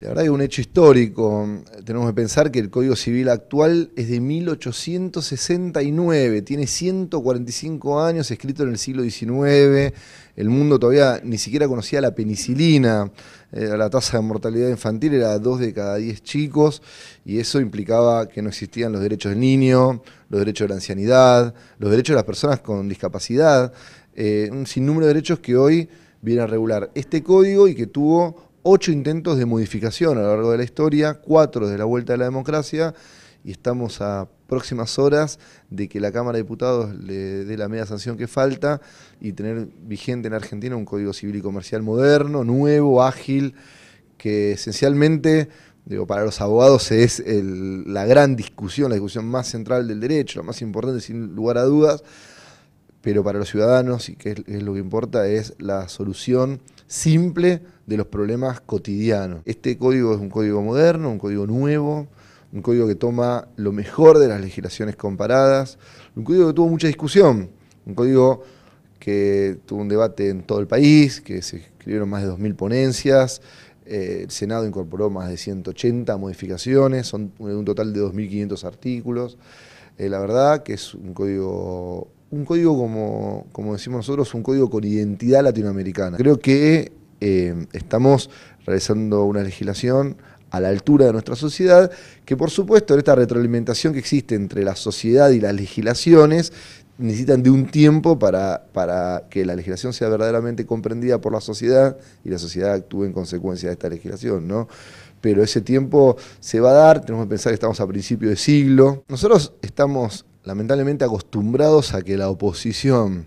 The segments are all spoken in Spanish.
La verdad que un hecho histórico. Tenemos que pensar que el Código Civil actual es de 1869, tiene 145 años, escrito en el siglo XIX. El mundo todavía ni siquiera conocía la penicilina. Eh, la tasa de mortalidad infantil era 2 de cada 10 chicos y eso implicaba que no existían los derechos del niño, los derechos de la ancianidad, los derechos de las personas con discapacidad, eh, un sinnúmero de derechos que hoy viene a regular este código y que tuvo ocho intentos de modificación a lo largo de la historia, cuatro de la vuelta de la democracia, y estamos a próximas horas de que la Cámara de Diputados le dé la media sanción que falta y tener vigente en Argentina un Código Civil y Comercial moderno, nuevo, ágil, que esencialmente, digo, para los abogados es la gran discusión, la discusión más central del derecho, la más importante sin lugar a dudas, pero para los ciudadanos, y que es lo que importa, es la solución simple de los problemas cotidianos. Este código es un código moderno, un código nuevo, un código que toma lo mejor de las legislaciones comparadas, un código que tuvo mucha discusión, un código que tuvo un debate en todo el país, que se escribieron más de 2.000 ponencias, eh, el Senado incorporó más de 180 modificaciones, son un total de 2.500 artículos. Eh, la verdad que es un código un código como, como decimos nosotros, un código con identidad latinoamericana. Creo que eh, estamos realizando una legislación a la altura de nuestra sociedad, que por supuesto esta retroalimentación que existe entre la sociedad y las legislaciones, necesitan de un tiempo para, para que la legislación sea verdaderamente comprendida por la sociedad y la sociedad actúe en consecuencia de esta legislación, ¿no? Pero ese tiempo se va a dar, tenemos que pensar que estamos a principio de siglo. Nosotros estamos lamentablemente acostumbrados a que la oposición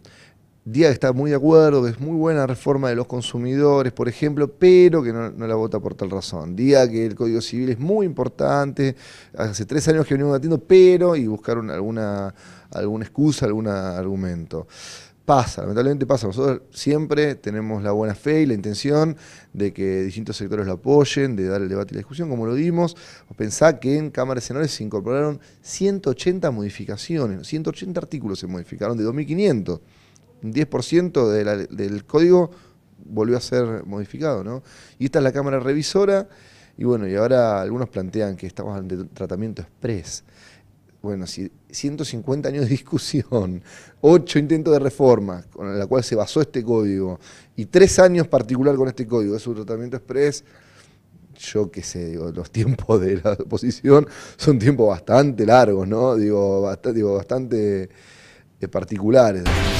diga que está muy de acuerdo, que es muy buena reforma de los consumidores, por ejemplo, pero que no, la vota por tal razón. Diga que el Código Civil es muy importante, hace tres años que venimos debatiendo, pero, y buscaron alguna, alguna excusa, algún argumento pasa, lamentablemente pasa. Nosotros siempre tenemos la buena fe y la intención de que distintos sectores lo apoyen, de dar el debate y la discusión, como lo dimos. Pensá que en Cámara de Senadores se incorporaron 180 modificaciones, 180 artículos se modificaron de 2.500. Un 10% del código volvió a ser modificado, ¿no? Y esta es la Cámara Revisora, y bueno, y ahora algunos plantean que estamos ante tratamiento express bueno, si 150 años de discusión, 8 intentos de reforma con la cual se basó este código y 3 años particular con este código es su tratamiento express, yo qué sé, los tiempos de la oposición son tiempos bastante largos, ¿no? Digo, digo, bastante eh, particulares.